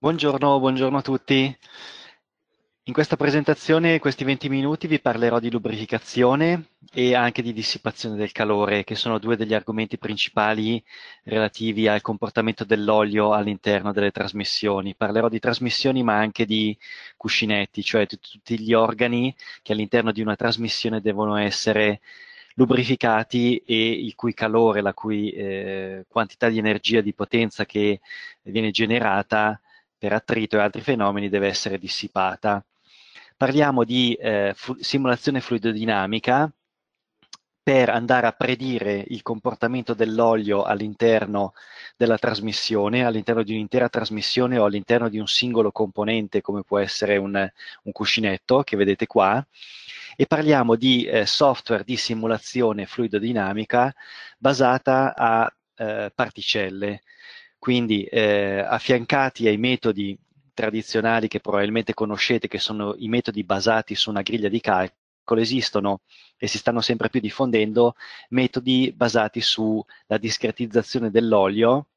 Buongiorno, buongiorno a tutti. In questa presentazione, questi 20 minuti, vi parlerò di lubrificazione e anche di dissipazione del calore, che sono due degli argomenti principali relativi al comportamento dell'olio all'interno delle trasmissioni. Parlerò di trasmissioni ma anche di cuscinetti, cioè di tutti gli organi che all'interno di una trasmissione devono essere lubrificati e il cui calore, la cui eh, quantità di energia, di potenza che viene generata per attrito e altri fenomeni deve essere dissipata. Parliamo di eh, fu- simulazione fluidodinamica per andare a predire il comportamento dell'olio all'interno della trasmissione, all'interno di un'intera trasmissione o all'interno di un singolo componente come può essere un, un cuscinetto che vedete qua e parliamo di eh, software di simulazione fluidodinamica basata a eh, particelle. Quindi eh, affiancati ai metodi tradizionali che probabilmente conoscete, che sono i metodi basati su una griglia di calcolo, esistono e si stanno sempre più diffondendo metodi basati sulla discretizzazione dell'olio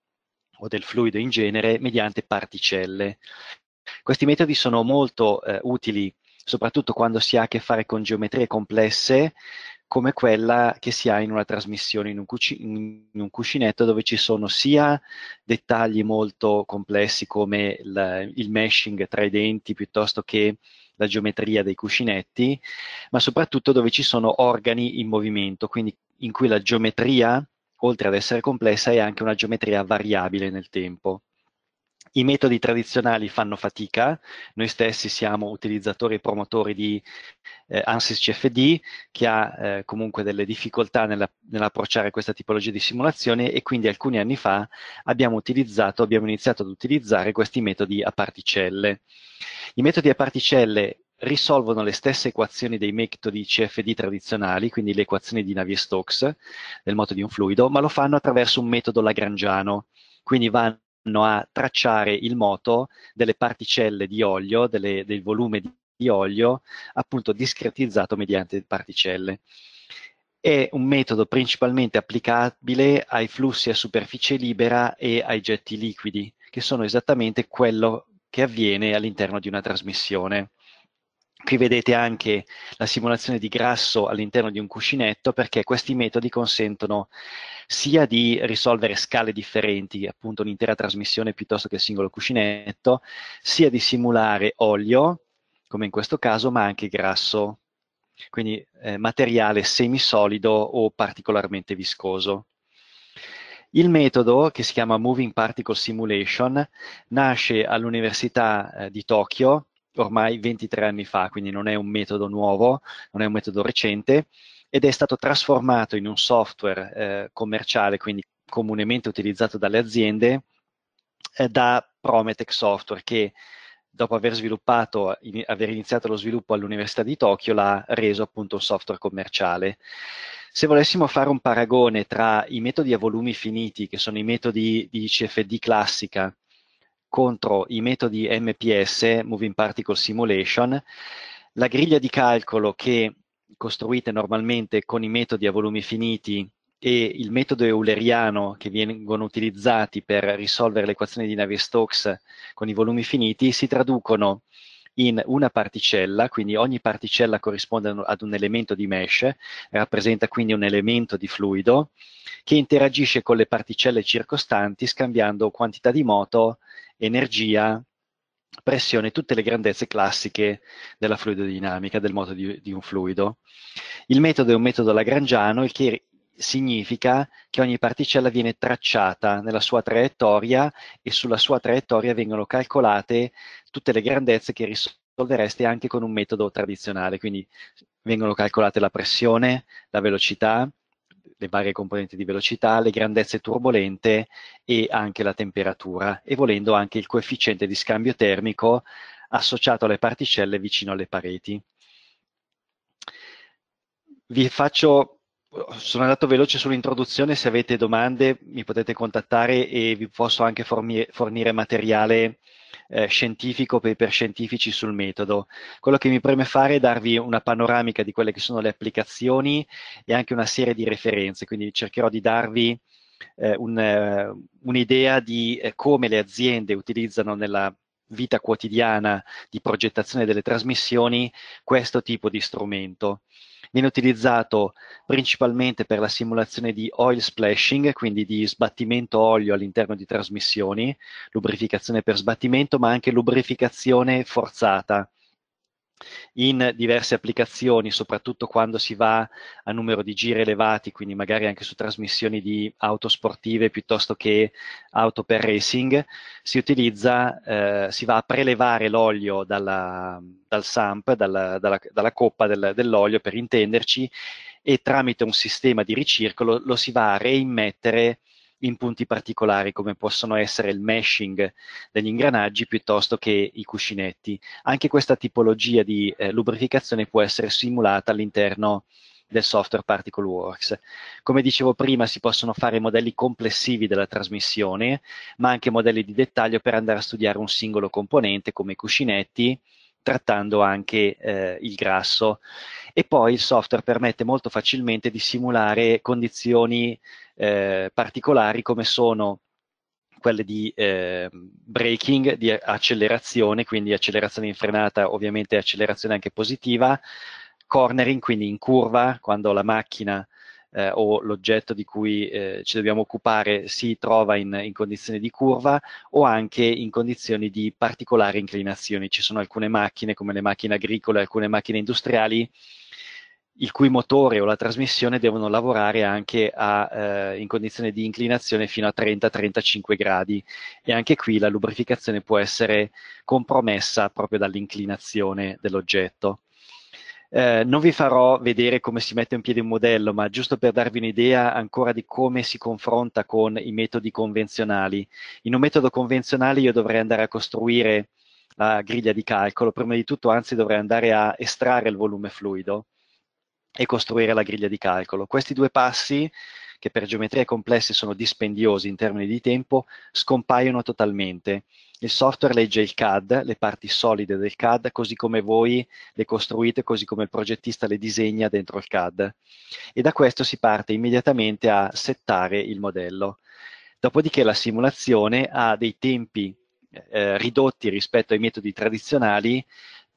o del fluido in genere mediante particelle. Questi metodi sono molto eh, utili soprattutto quando si ha a che fare con geometrie complesse, come quella che si ha in una trasmissione in un, cuc- in un cuscinetto dove ci sono sia dettagli molto complessi come il, il meshing tra i denti piuttosto che la geometria dei cuscinetti, ma soprattutto dove ci sono organi in movimento, quindi in cui la geometria, oltre ad essere complessa, è anche una geometria variabile nel tempo. I metodi tradizionali fanno fatica, noi stessi siamo utilizzatori e promotori di eh, ANSYS CFD che ha eh, comunque delle difficoltà nella, nell'approcciare questa tipologia di simulazione e quindi alcuni anni fa abbiamo utilizzato, abbiamo iniziato ad utilizzare questi metodi a particelle. I metodi a particelle risolvono le stesse equazioni dei metodi CFD tradizionali, quindi le equazioni di Navier-Stokes del moto di un fluido, ma lo fanno attraverso un metodo lagrangiano, quindi vanno a tracciare il moto delle particelle di olio, delle, del volume di, di, olio, appunto discretizzato mediante particelle. È un metodo principalmente applicabile ai flussi a superficie libera e ai getti liquidi, che sono esattamente quello che avviene all'interno di una trasmissione. Qui vedete anche la simulazione di grasso all'interno di un cuscinetto perché questi metodi consentono sia di risolvere scale differenti, appunto un'intera trasmissione piuttosto che il singolo cuscinetto, sia di simulare olio, come in questo caso, ma anche grasso, quindi eh, materiale semisolido o particolarmente viscoso. Il metodo, che si chiama Moving Particle Simulation, nasce all'Università eh, di Tokyo ormai 23 anni fa, quindi non è un metodo nuovo, non è un metodo recente, ed è stato trasformato in un software eh, commerciale, quindi comunemente utilizzato dalle aziende, eh, da Prometech Software, che dopo aver, in, aver iniziato lo sviluppo all'Università di Tokyo, l'ha reso appunto un software commerciale. Se volessimo fare un paragone tra i metodi a volumi finiti, che sono i metodi di CFD classica, contro i metodi MPS, Moving Particle Simulation, la griglia di calcolo che costruite normalmente con i metodi a volumi finiti e il metodo euleriano che vengono utilizzati per risolvere l'equazione di Navier-Stokes con i volumi finiti si traducono in una particella, quindi ogni particella corrisponde ad un elemento di mesh, rappresenta quindi un elemento di fluido che interagisce con le particelle circostanti scambiando quantità di moto energia, pressione, tutte le grandezze classiche della fluidodinamica, del moto di, di un fluido. Il metodo è un metodo lagrangiano, il che significa che ogni particella viene tracciata nella sua traiettoria e sulla sua traiettoria vengono calcolate tutte le grandezze che risolvereste anche con un metodo tradizionale, quindi vengono calcolate la pressione, la velocità, le varie componenti di velocità, le grandezze turbolente e anche la temperatura e volendo anche il coefficiente di scambio termico associato alle particelle vicino alle pareti. Vi faccio, sono andato veloce sull'introduzione, se avete domande mi potete contattare e vi posso anche fornire, fornire materiale eh, scientifico, paper scientifici sul metodo. Quello che mi preme fare è darvi una panoramica di quelle che sono le applicazioni e anche una serie di referenze, quindi cercherò di darvi eh, un, eh, un'idea di eh, come le aziende utilizzano nella vita quotidiana di progettazione delle trasmissioni questo tipo di strumento viene utilizzato principalmente per la simulazione di oil splashing, quindi di sbattimento olio all'interno di trasmissioni, lubrificazione per sbattimento, ma anche lubrificazione forzata, in diverse applicazioni, soprattutto quando si va a numero di giri elevati, quindi magari anche su trasmissioni di auto sportive piuttosto che auto per racing, si utilizza, eh, si va a prelevare l'olio dalla, dal SAMP, dalla, dalla, dalla coppa del, dell'olio per intenderci, e tramite un sistema di ricircolo lo si va a reimmettere in punti particolari come possono essere il meshing degli ingranaggi piuttosto che i cuscinetti. Anche questa tipologia di eh, lubrificazione può essere simulata all'interno del software Particle Works. Come dicevo prima, si possono fare modelli complessivi della trasmissione, ma anche modelli di dettaglio per andare a studiare un singolo componente come i cuscinetti, trattando anche eh, il grasso. E poi il software permette molto facilmente di simulare condizioni eh, particolari come sono quelle di eh, braking, di accelerazione, quindi accelerazione in frenata, ovviamente accelerazione anche positiva, cornering, quindi in curva, quando la macchina eh, o l'oggetto di cui eh, ci dobbiamo occupare si trova in, in, condizioni di curva o anche in condizioni di particolari inclinazioni. Ci sono alcune macchine, come le macchine agricole, alcune macchine industriali, il cui motore o la trasmissione devono lavorare anche a, eh, in condizioni di inclinazione fino a 30-35 gradi e anche qui la lubrificazione può essere compromessa proprio dall'inclinazione dell'oggetto. Eh, non vi farò vedere come si mette in piedi un modello, ma giusto per darvi un'idea ancora di come si confronta con i metodi convenzionali. In un metodo convenzionale io dovrei andare a costruire la griglia di calcolo, prima di tutto anzi dovrei andare a estrarre il volume fluido e costruire la griglia di calcolo. Questi due passi che per geometrie complesse sono dispendiosi in termini di tempo, scompaiono totalmente. Il software legge il CAD, le parti solide del CAD, così come voi le costruite, così come il progettista le disegna dentro il CAD. E da questo si parte immediatamente a settare il modello. Dopodiché la simulazione ha dei tempi eh, ridotti rispetto ai metodi tradizionali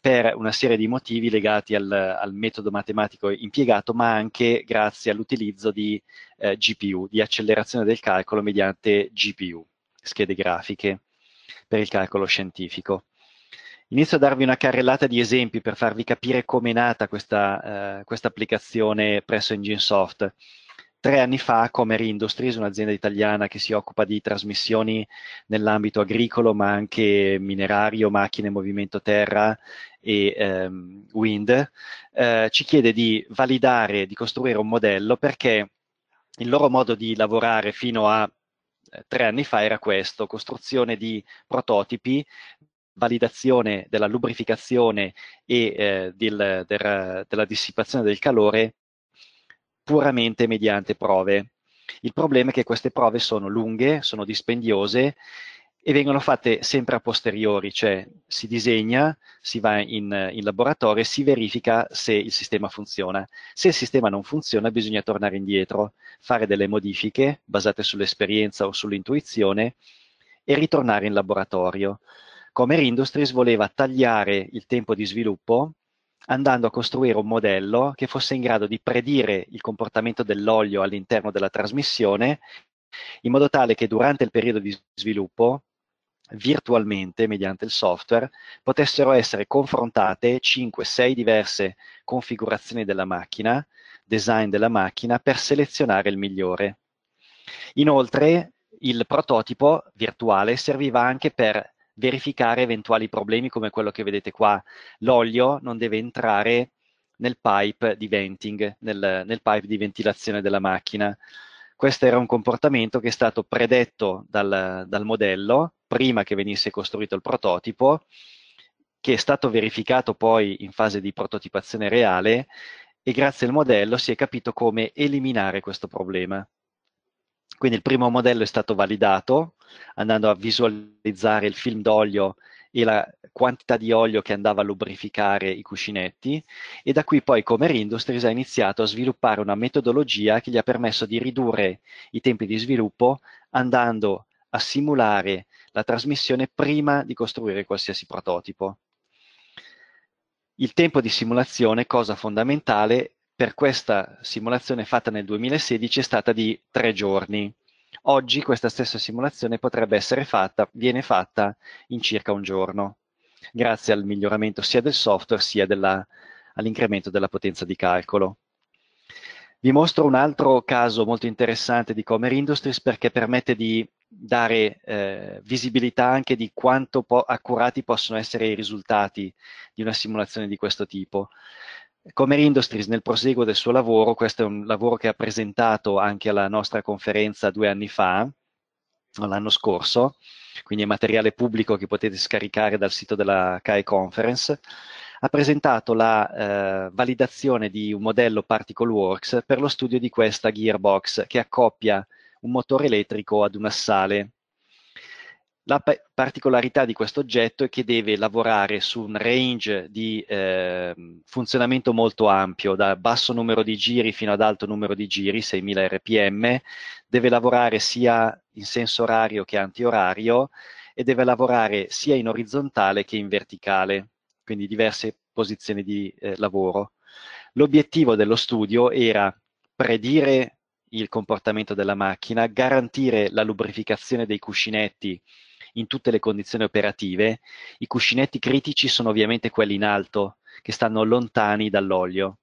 per una serie di motivi legati al, al metodo matematico impiegato, ma anche grazie all'utilizzo di eh, GPU, di accelerazione del calcolo mediante GPU, schede grafiche per il calcolo scientifico. Inizio a darvi una carrellata di esempi per farvi capire come è nata questa, eh, questa applicazione presso Enginesoft. Soft tre anni fa Comer Industries, un'azienda italiana che si occupa di trasmissioni nell'ambito agricolo, ma anche minerario, macchine, movimento terra e ehm, wind, eh, ci chiede di validare, di costruire un modello perché il loro modo di lavorare fino a eh, tre anni fa era questo, costruzione di prototipi validazione della lubrificazione e eh, del, del, della dissipazione del calore puramente mediante prove. Il problema è che queste prove sono lunghe, sono dispendiose e vengono fatte sempre a posteriori, cioè si disegna, si va in, in laboratorio e si verifica se il sistema funziona. Se il sistema non funziona bisogna tornare indietro, fare delle modifiche basate sull'esperienza o sull'intuizione e ritornare in laboratorio. Comer Industries voleva tagliare il tempo di sviluppo andando a costruire un modello che fosse in grado di predire il comportamento dell'olio all'interno della trasmissione, in modo tale che durante il periodo di sviluppo, virtualmente, mediante il software, potessero essere confrontate 5-6 diverse configurazioni della macchina, design della macchina, per selezionare il migliore. Inoltre, il prototipo virtuale serviva anche per verificare eventuali problemi come quello che vedete qua. L'olio non deve entrare nel pipe di venting, nel, nel pipe di ventilazione della macchina. Questo era un comportamento che è stato predetto dal, dal modello prima che venisse costruito il prototipo, che è stato verificato poi in fase di prototipazione reale e grazie al modello si è capito come eliminare questo problema. Quindi il primo modello è stato validato, andando a visualizzare il film d'olio e la quantità di olio che andava a lubrificare i cuscinetti e da qui poi Comer Industries ha iniziato a sviluppare una metodologia che gli ha permesso di ridurre i tempi di sviluppo andando a simulare la trasmissione prima di costruire qualsiasi prototipo. Il tempo di simulazione, cosa fondamentale, per questa simulazione fatta nel 2016 è stata di tre giorni. Oggi questa stessa simulazione potrebbe essere fatta, viene fatta in circa un giorno, grazie al miglioramento sia del software sia della, all'incremento della potenza di calcolo. Vi mostro un altro caso molto interessante di Comer Industries perché permette di dare eh, visibilità anche di quanto po accurati possono essere i risultati di una simulazione di questo tipo. Comer Industries nel proseguo del suo lavoro, questo è un lavoro che ha presentato anche alla nostra conferenza due anni fa, l'anno scorso, quindi è materiale pubblico che potete scaricare dal sito della CAE Conference, ha presentato la eh, validazione di un modello Particle Works per lo studio di questa gearbox che accoppia un motore elettrico ad un assale la pa- particolarità di questo oggetto è che deve lavorare su un range di eh, funzionamento molto ampio, da basso numero di giri fino ad alto numero di giri, 6000 rpm, deve lavorare sia in senso orario che antiorario e deve lavorare sia in orizzontale che in verticale, quindi diverse posizioni di eh, lavoro. L'obiettivo dello studio era predire il comportamento della macchina, garantire la lubrificazione dei cuscinetti in tutte le condizioni operative, i cuscinetti critici sono ovviamente quelli in alto, che stanno lontani dall'olio,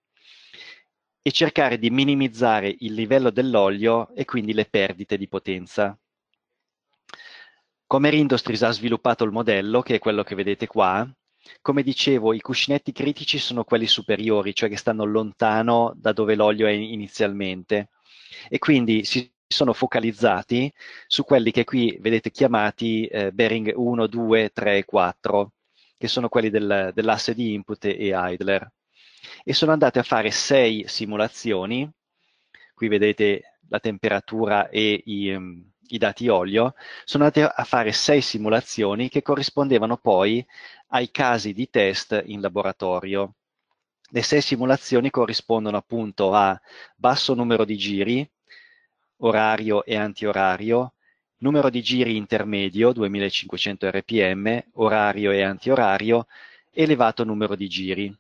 e cercare di minimizzare il livello dell'olio e quindi le perdite di potenza. Comer Industries ha sviluppato il modello, che è quello che vedete qua, come dicevo, i cuscinetti critici sono quelli superiori, cioè che stanno lontano da dove l'olio è inizialmente. E quindi si sono focalizzati su quelli che qui vedete chiamati eh, bearing 1, 2, 3 e 4, che sono quelli del, dell'asse di input e idler. E sono andate a fare sei simulazioni, qui vedete la temperatura e i, mm, i dati olio, sono andate a fare sei simulazioni che corrispondevano poi ai casi di test in laboratorio. Le sei simulazioni corrispondono appunto a basso numero di giri, orario e antiorario, numero di giri intermedio 2500 rpm, orario e antiorario, elevato numero di giri.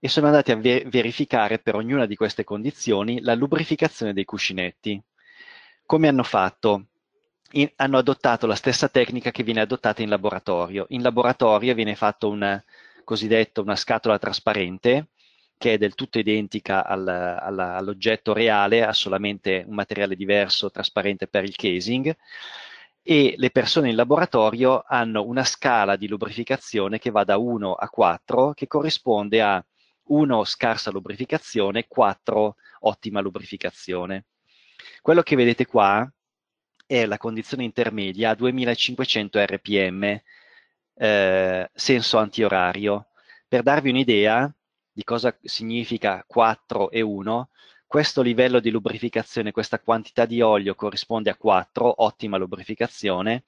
E sono andati a ver verificare per ognuna di queste condizioni la lubrificazione dei cuscinetti. Come hanno fatto? In, hanno adottato la stessa tecnica che viene adottata in laboratorio. In laboratorio viene fatto una cosiddetta una scatola trasparente che è del tutto identica al, al, all'oggetto reale, ha solamente un materiale diverso, trasparente per il casing, e le persone in laboratorio hanno una scala di lubrificazione che va da 1 a 4, che corrisponde a 1 scarsa lubrificazione, 4 ottima lubrificazione. Quello che vedete qua è la condizione intermedia a 2500 rpm, eh, senso antiorario. Per darvi un'idea, di cosa significa 4 e 1, questo livello di lubrificazione, questa quantità di olio corrisponde a 4, ottima lubrificazione,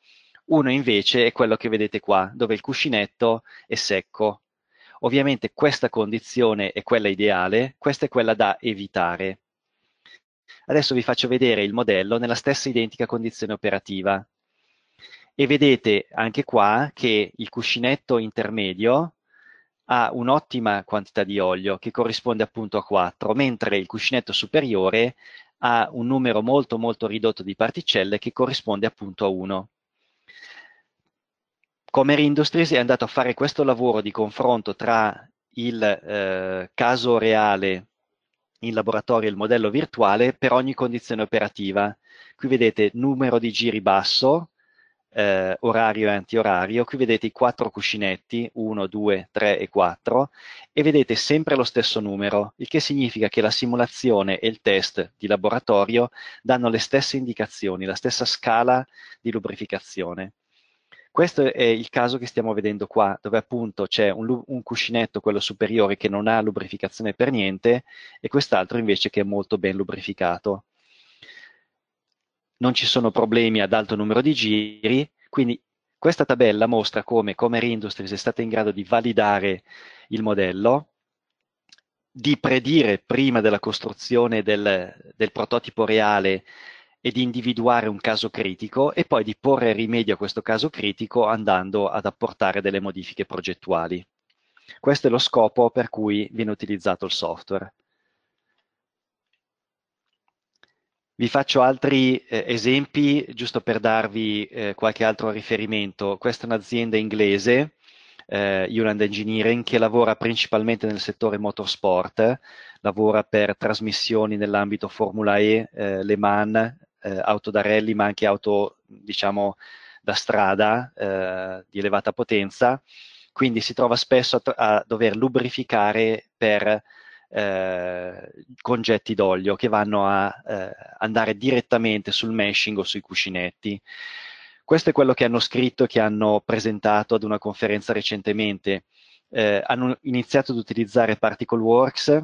1 invece è quello che vedete qua, dove il cuscinetto è secco. Ovviamente questa condizione è quella ideale, questa è quella da evitare. Adesso vi faccio vedere il modello nella stessa identica condizione operativa. E vedete anche qua che il cuscinetto intermedio ha un'ottima quantità di olio che corrisponde appunto a 4, mentre il cuscinetto superiore ha un numero molto molto ridotto di particelle che corrisponde appunto a 1. Comer Industries è andato a fare questo lavoro di confronto tra il eh, caso reale in laboratorio e il modello virtuale per ogni condizione operativa. Qui vedete numero di giri basso, eh, orario e antiorario. Qui vedete i quattro cuscinetti, 1, 2, 3 e 4, e vedete sempre lo stesso numero, il che significa che la simulazione e il test di laboratorio danno le stesse indicazioni, la stessa scala di lubrificazione. Questo è il caso che stiamo vedendo qua, dove appunto c'è un, un cuscinetto, quello superiore, che non ha lubrificazione per niente, e quest'altro invece che è molto ben lubrificato non ci sono problemi ad alto numero di giri, quindi questa tabella mostra come Comer Industries è stata in grado di validare il modello, di predire prima della costruzione del, del prototipo reale e di individuare un caso critico e poi di porre rimedio a questo caso critico andando ad apportare delle modifiche progettuali. Questo è lo scopo per cui viene utilizzato il software. Vi faccio altri eh, esempi giusto per darvi eh, qualche altro riferimento. Questa è un'azienda inglese, eh, Uland Engineering, che lavora principalmente nel settore motorsport, lavora per trasmissioni nell'ambito Formula E, eh, Le Mans, eh, auto da rally, ma anche auto, diciamo, da strada eh, di elevata potenza. Quindi si trova spesso a, a dover lubrificare per eh, con getti d'olio che vanno a eh, andare direttamente sul meshing o sui cuscinetti. Questo è quello che hanno scritto e che hanno presentato ad una conferenza recentemente. Eh, hanno iniziato ad utilizzare Particle Works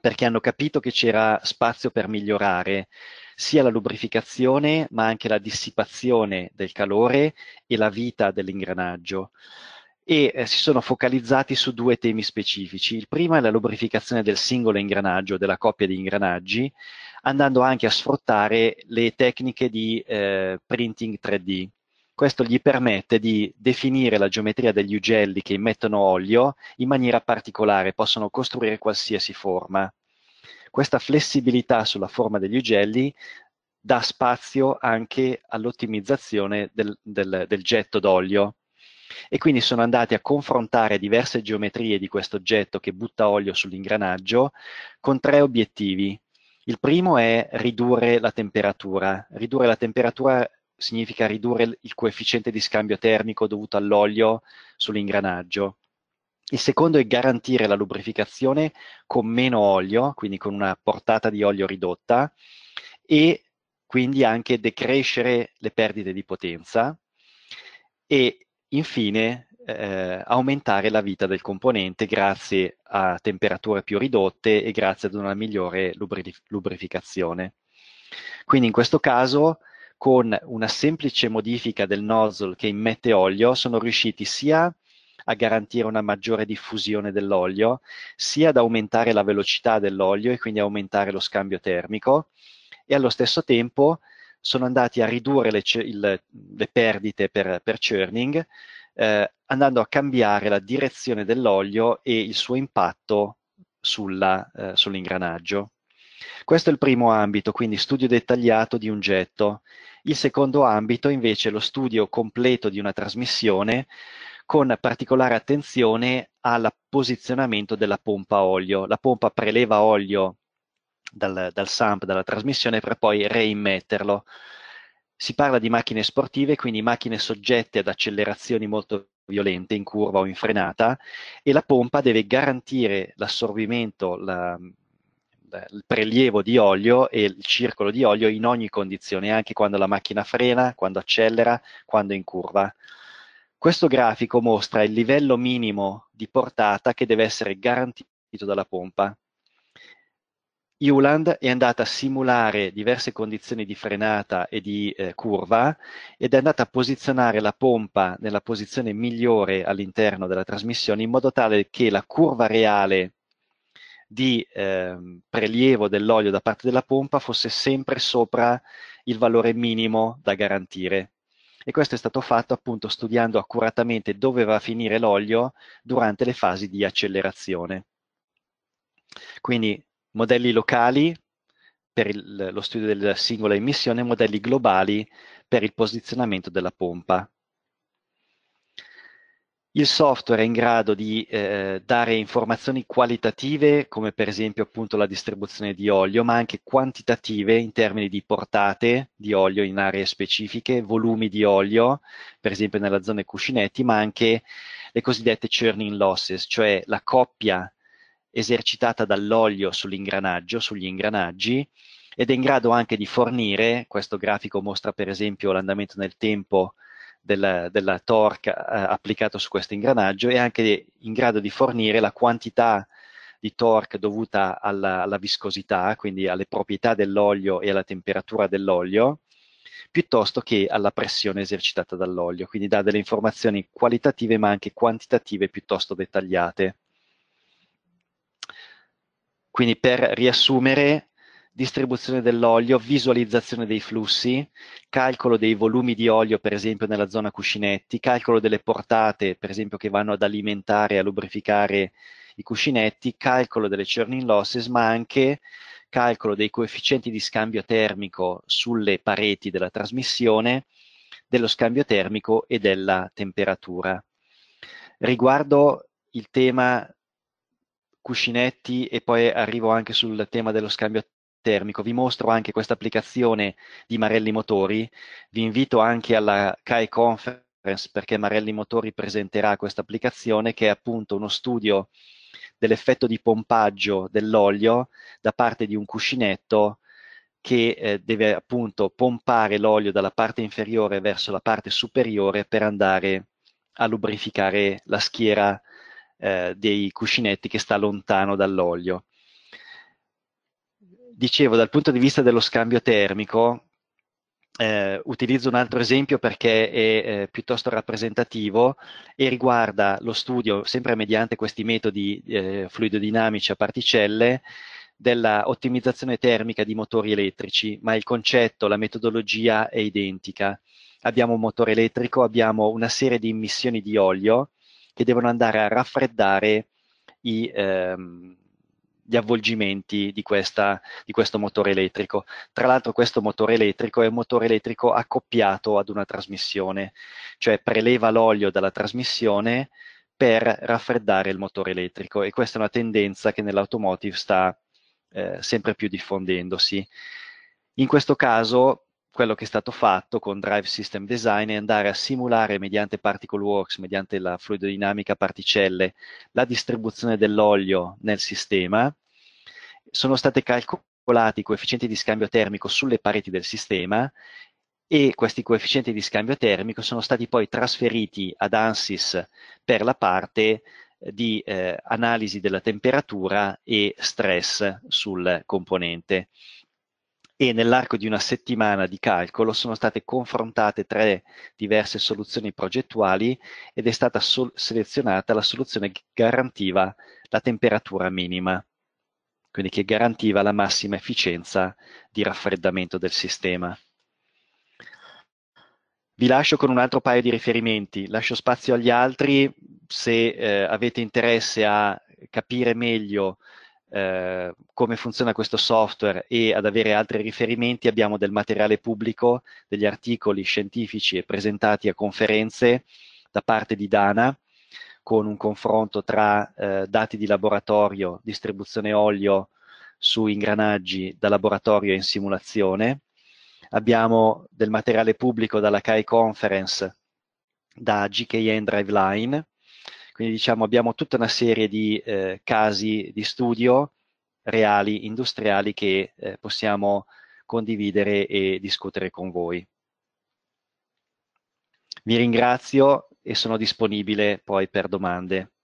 perché hanno capito che c'era spazio per migliorare sia la lubrificazione ma anche la dissipazione del calore e la vita dell'ingranaggio e eh, si sono focalizzati su due temi specifici. Il primo è la lubrificazione del singolo ingranaggio, della coppia di ingranaggi, andando anche a sfruttare le tecniche di eh, printing 3D. Questo gli permette di definire la geometria degli ugelli che immettono olio in maniera particolare, possono costruire qualsiasi forma. Questa flessibilità sulla forma degli ugelli dà spazio anche all'ottimizzazione del, del, del getto d'olio e quindi sono andati a confrontare diverse geometrie di questo oggetto che butta olio sull'ingranaggio con tre obiettivi. Il primo è ridurre la temperatura. Ridurre la temperatura significa ridurre il coefficiente di scambio termico dovuto all'olio sull'ingranaggio. Il secondo è garantire la lubrificazione con meno olio, quindi con una portata di olio ridotta, e quindi anche decrescere le perdite di potenza. E Infine, eh, aumentare la vita del componente grazie a temperature più ridotte e grazie ad una migliore lubri- lubrificazione. Quindi in questo caso con una semplice modifica del nozzle che immette olio sono riusciti sia a garantire una maggiore diffusione dell'olio, sia ad aumentare la velocità dell'olio e quindi aumentare lo scambio termico e allo stesso tempo sono andati a ridurre le, il, le perdite per, per churning, eh, andando a cambiare la direzione dell'olio e il suo impatto sulla, eh, sull'ingranaggio. Questo è il primo ambito, quindi studio dettagliato di un getto. Il secondo ambito invece è lo studio completo di una trasmissione con particolare attenzione al posizionamento della pompa olio. La pompa preleva olio dal, dal SAMP, dalla trasmissione, per poi reimmetterlo. Si parla di macchine sportive, quindi macchine soggette ad accelerazioni molto violente in curva o in frenata e la pompa deve garantire l'assorbimento, la, la, il prelievo di olio e il circolo di olio in ogni condizione, anche quando la macchina frena, quando accelera, quando è in curva. Questo grafico mostra il livello minimo di portata che deve essere garantito dalla pompa. Hewland è andata a simulare diverse condizioni di frenata e di eh, curva ed è andata a posizionare la pompa nella posizione migliore all'interno della trasmissione in modo tale che la curva reale di eh, prelievo dell'olio da parte della pompa fosse sempre sopra il valore minimo da garantire. E questo è stato fatto appunto studiando accuratamente dove va a finire l'olio durante le fasi di accelerazione. Quindi modelli locali per il, lo studio della singola emissione e modelli globali per il posizionamento della pompa. Il software è in grado di eh, dare informazioni qualitative, come per esempio appunto la distribuzione di olio, ma anche quantitative in termini di portate di olio in aree specifiche, volumi di olio, per esempio nella zona cuscinetti, ma anche le cosiddette churning losses, cioè la coppia esercitata dall'olio sull'ingranaggio, sugli ingranaggi, ed è in grado anche di fornire, questo grafico mostra per esempio l'andamento nel tempo della, della torque eh, applicato su questo ingranaggio, è anche in grado di fornire la quantità di torque dovuta alla, alla viscosità, quindi alle proprietà dell'olio e alla temperatura dell'olio, piuttosto che alla pressione esercitata dall'olio, quindi dà delle informazioni qualitative ma anche quantitative piuttosto dettagliate. Quindi per riassumere, distribuzione dell'olio, visualizzazione dei flussi, calcolo dei volumi di olio per esempio nella zona cuscinetti, calcolo delle portate per esempio che vanno ad alimentare e a lubrificare i cuscinetti, calcolo delle churning losses, ma anche calcolo dei coefficienti di scambio termico sulle pareti della trasmissione, dello scambio termico e della temperatura. Riguardo il tema cuscinetti e poi arrivo anche sul tema dello scambio termico. Vi mostro anche questa applicazione di Marelli Motori, vi invito anche alla CAE Conference perché Marelli Motori presenterà questa applicazione che è appunto uno studio dell'effetto di pompaggio dell'olio da parte di un cuscinetto che eh, deve appunto pompare l'olio dalla parte inferiore verso la parte superiore per andare a lubrificare la schiera eh, dei cuscinetti che sta lontano dall'olio. Dicevo, dal punto di vista dello scambio termico, eh, utilizzo un altro esempio perché è eh, piuttosto rappresentativo e riguarda lo studio, sempre mediante questi metodi eh, fluidodinamici a particelle, della ottimizzazione termica di motori elettrici, ma il concetto, la metodologia è identica. Abbiamo un motore elettrico, abbiamo una serie di immissioni di olio che devono andare a raffreddare i, ehm, gli avvolgimenti di, questa, di, questo motore elettrico. Tra l'altro questo motore elettrico è un motore elettrico accoppiato ad una trasmissione, cioè preleva l'olio dalla trasmissione per raffreddare il motore elettrico e questa è una tendenza che nell'automotive sta eh, sempre più diffondendosi. In questo caso quello che è stato fatto con Drive System Design è andare a simulare mediante Particle Works, mediante la fluidodinamica particelle, la distribuzione dell'olio nel sistema. Sono stati calcolati i coefficienti di scambio termico sulle pareti del sistema e questi coefficienti di scambio termico sono stati poi trasferiti ad ANSYS per la parte eh, di eh, analisi della temperatura e stress sul componente e nell'arco di una settimana di calcolo sono state confrontate tre diverse soluzioni progettuali ed è stata sol- selezionata la soluzione che garantiva la temperatura minima, quindi che garantiva la massima efficienza di raffreddamento del sistema. Vi lascio con un altro paio di riferimenti, lascio spazio agli altri se eh, avete interesse a capire meglio eh, come funziona questo software e ad avere altri riferimenti abbiamo del materiale pubblico, degli articoli scientifici presentati a conferenze da parte di Dana con un confronto tra eh, dati di laboratorio, distribuzione olio su ingranaggi da laboratorio in simulazione. Abbiamo del materiale pubblico dalla CAI Conference da GKN Driveline quindi diciamo abbiamo tutta una serie di eh, casi di studio reali, industriali che eh, possiamo condividere e discutere con voi. Vi ringrazio e sono disponibile poi per domande.